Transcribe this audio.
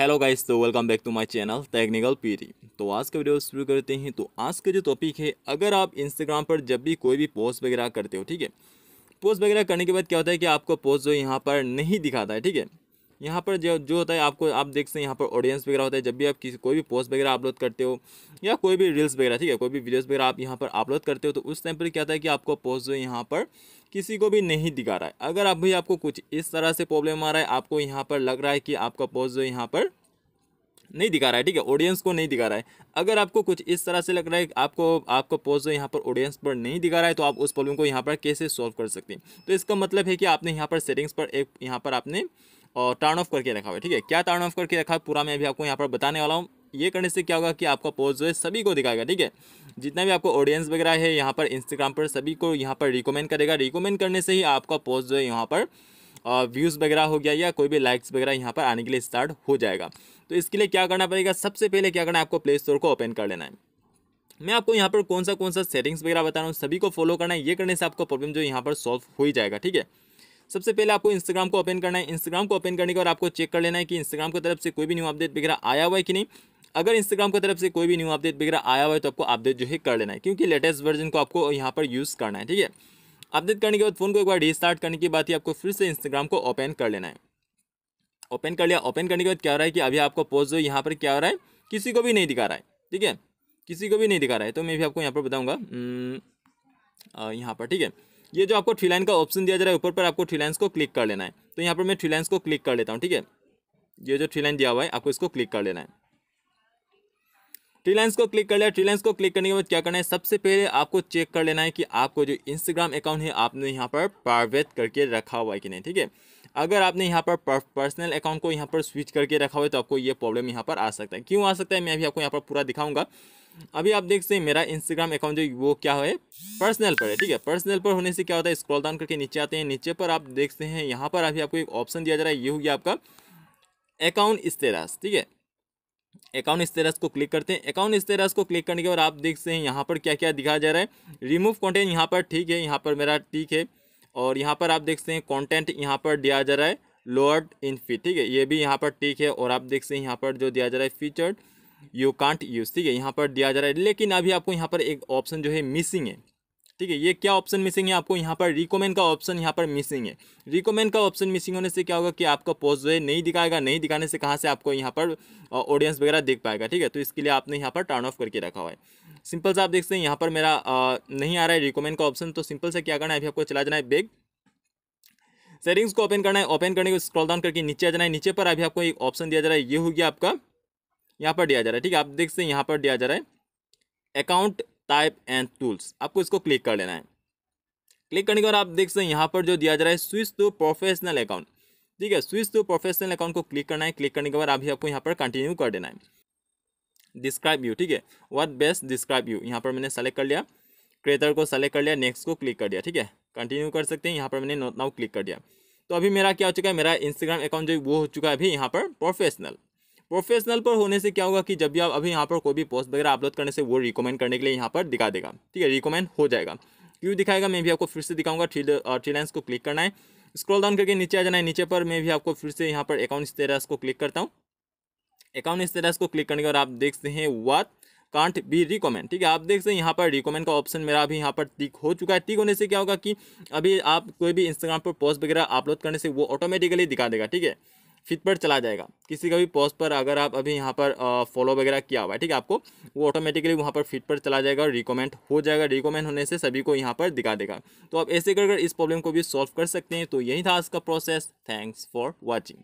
hello guys तो welcome back to my channel technical PT तो आज का वीडियो शुरू करते हैं तो आज का जो टॉपिक है अगर आप इंस्टाग्राम पर जब भी कोई भी पोस्ट वगैरह करते हो ठीक है पोस्ट वगैरह करने के बाद क्या होता है कि आपको पोस्ट जो यहाँ पर नहीं दिखाता है ठीक है यहाँ पर जो जो होता है आपको आप देख सकते हैं यहाँ पर ऑडियंस वगैरह होता है जब भी आप किसी कोई भी पोस्ट वगैरह अपलोड करते हो या कोई भी रील्स वगैरह ठीक है कोई भी वीडियोस वगैरह आप यहाँ पर अपलोड करते हो तो उस टाइम पर क्या होता है कि आपको पोस्ट जो यहाँ पर किसी को भी नहीं दिखा रहा है अगर अभी आपको कुछ इस तरह से प्रॉब्लम आ रहा है आपको यहाँ पर लग रहा है कि आपका पोस्ट जो यहाँ पर नहीं दिखा रहा है ठीक है ऑडियंस को नहीं दिखा रहा है अगर आपको कुछ इस तरह से लग रहा है आपको आपका पोस्ट जो यहाँ पर ऑडियंस पर नहीं दिखा रहा है तो आप उस प्रॉब्लम को यहाँ पर कैसे सॉल्व कर सकते हैं तो इसका मतलब है कि आपने यहाँ पर सेटिंग्स पर एक यहाँ पर आपने और टर्न ऑफ करके रखा हुआ है ठीक है क्या टर्न ऑफ करके रखा है पूरा मैं अभी आपको यहाँ पर बताने वाला हूँ ये करने से क्या होगा कि आपका पोस्ट जो है सभी को दिखाएगा ठीक है जितना भी आपको ऑडियंस वगैरह है यहाँ पर इंस्टाग्राम पर सभी को यहाँ पर रिकमेंड करेगा रिकमेंड करने से ही आपका पोस्ट जो है यहाँ पर व्यूज़ वगैरह हो गया या कोई भी लाइक्स वगैरह यहाँ पर आने के लिए स्टार्ट हो जाएगा तो इसके लिए क्या करना पड़ेगा सबसे पहले क्या करना है आपको प्ले स्टोर को ओपन कर लेना है मैं आपको यहाँ पर कौन सा कौन सा सेटिंग्स वगैरह बता रहा हूँ सभी को फॉलो करना है ये करने से आपको प्रॉब्लम जो यहाँ पर सॉल्व हो ही जाएगा ठीक है सबसे पहले आपको इंस्टाग्राम को ओपन करना है इंस्टाग्राम को ओपन करने के बाद आपको चेक कर लेना है कि इंस्टाग्राम की तरफ से कोई भी न्यू अपडेट वगैरह आया हुआ है कि नहीं अगर इंस्टाग्राम की तरफ से कोई भी न्यू अपडेट वगैरह आया हुआ है तो आपको अपडेट जो है कर लेना है क्योंकि लेटेस्ट वर्जन को आपको यहाँ पर यूज़ करना है ठीक है अपडेट करने के बाद फ़ोन को एक बार रीस्टार्ट करने के बाद ही आपको फिर से इंस्टाग्राम को ओपन कर लेना है ओपन कर लिया ओपन करने के बाद क्या हो रहा है कि अभी आपको पोस्ट जो यहाँ पर क्या हो रहा है किसी को भी नहीं दिखा रहा है ठीक है किसी को भी नहीं दिखा रहा है तो मैं भी आपको यहाँ पर बताऊँगा हम्म, यहाँ पर ठीक है ये जो आपको थ्रीलाइन का ऑप्शन दिया जा रहा है ऊपर पर आपको थ्रीलाइंस को क्लिक कर लेना है तो यहाँ पर मैं थ्रीलाइंस को क्लिक कर लेता हूँ ठीक है ये जो थ्रीलाइन दिया हुआ है आपको इसको क्लिक कर लेना है ट्री को क्लिक कर लिया ट्री को क्लिक करने के बाद क्या करना है सबसे पहले आपको चेक कर लेना है कि आपको जो इंस्टाग्राम अकाउंट है आपने यहाँ पर प्राइवेट करके रखा हुआ है कि नहीं ठीक है अगर आपने यहाँ पर पर्सनल अकाउंट को यहाँ पर स्विच करके रखा हुआ है तो आपको ये प्रॉब्लम यहाँ पर आ सकता है क्यों आ सकता है मैं अभी आपको यहाँ पर पूरा दिखाऊंगा अभी आप देख सकते हैं मेरा इंस्टाग्राम अकाउंट जो वो क्या है पर्सनल पर है ठीक है पर्सनल पर होने से क्या होता है स्क्रॉल डाउन करके नीचे आते हैं नीचे पर आप देखते हैं यहाँ पर अभी आपको एक ऑप्शन दिया जा रहा है ये हो गया आपका अकाउंट स्टेटस ठीक है अकाउंट स्टेटस को क्लिक करते हैं अकाउंट स्टेटस को क्लिक करने के बाद आप देख सकते हैं यहाँ पर क्या क्या दिखाया जा रहा है रिमूव कॉन्टेंट यहाँ पर ठीक है यहाँ पर मेरा ठीक है और यहाँ पर आप देखते हैं कॉन्टेंट यहाँ पर दिया जा रहा है लोअर्ड इन फी ठीक है ये भी यहाँ पर ठीक है और आप देख सकते हैं यहाँ पर जो दिया जा रहा है फीचर्ड यू कांट यूज़ ठीक है यहाँ पर दिया जा रहा है लेकिन अभी आपको यहाँ पर एक ऑप्शन जो है मिसिंग है ठीक है ये क्या ऑप्शन मिसिंग है आपको यहाँ पर रिकोमेंड का ऑप्शन यहाँ पर मिसिंग है रिकोमेंड का ऑप्शन मिसिंग होने से क्या होगा कि आपका पोस्ट जो है नहीं दिखाएगा नहीं दिखाने से कहाँ से आपको यहाँ पर ऑडियंस वगैरह देख पाएगा ठीक है तो इसके लिए आपने यहाँ पर टर्न ऑफ करके रखा हुआ है सिंपल से आप देखते हैं यहाँ पर मेरा नहीं आ रहा है रिकोमेंड का ऑप्शन तो सिंपल से क्या करना है अभी आपको चला जाना है बैग सेटिंग्स को ओपन करना है ओपन करने को स्क्रॉल डाउन करके नीचे आ जाना है नीचे पर अभी आपको एक ऑप्शन दिया जा रहा है ये हो गया आपका यहाँ पर दिया जा रहा है ठीक है आप देख सकते हैं यहाँ पर दिया जा रहा है अकाउंट टाइप एंड टूल्स आपको इसको क्लिक कर लेना है क्लिक करने के बाद आप देख सकते हैं यहाँ पर जो दिया जा रहा है स्विच टू प्रोफेशनल अकाउंट ठीक है स्विच टू प्रोफेशनल अकाउंट को क्लिक करना है क्लिक करने के बाद अभी आपको यहाँ पर कंटिन्यू कर देना है डिस्क्राइब यू ठीक है व्हाट बेस्ट डिस्क्राइब यू यहाँ पर मैंने सेलेक्ट कर लिया क्रेटर को सेलेक्ट कर लिया नेक्स्ट को क्लिक कर दिया ठीक है कंटिन्यू कर सकते हैं यहाँ पर मैंने नोट नाउ क्लिक कर दिया तो अभी मेरा क्या हो चुका है मेरा इंस्टाग्राम अकाउंट जो वो हो चुका है अभी यहाँ पर प्रोफेशनल प्रोफेशनल पर होने से क्या होगा कि जब भी आप अभी यहाँ पर कोई भी पोस्ट वगैरह अपलोड करने से वो रिकमेंड करने के लिए यहाँ पर दिखा देगा ठीक है रिकमेंड हो जाएगा क्यों दिखाएगा मैं भी आपको फिर से दिखाऊंगा थ्री लाइन्स uh, को क्लिक करना है स्क्रॉल डाउन करके नीचे आ जाना है नीचे पर मैं भी आपको फिर से यहाँ पर अकाउंट स्टेटस को क्लिक करता हूँ अकाउंट स्टेटस को क्लिक करने के बाद आप देखते हैं वाट कांट बी रिकमेंड ठीक है आप देख सकते हैं यहाँ पर रिकमेंड का ऑप्शन मेरा अभी यहाँ पर टिक हो चुका है टिक होने से क्या होगा कि अभी आप कोई भी इंस्टाग्राम पर पोस्ट वगैरह अपलोड करने से वो ऑटोमेटिकली दिखा देगा ठीक है फिट पर चला जाएगा किसी का भी पोस्ट पर अगर आप अभी यहाँ पर फॉलो वगैरह किया हुआ है ठीक है आपको वो ऑटोमेटिकली वहाँ पर फिट पर चला जाएगा और रिकमेंड हो जाएगा रिकमेंड होने से सभी को यहाँ पर दिखा देगा तो आप ऐसे कर इस प्रॉब्लम को भी सॉल्व कर सकते हैं तो यही था आज का प्रोसेस थैंक्स फॉर वॉचिंग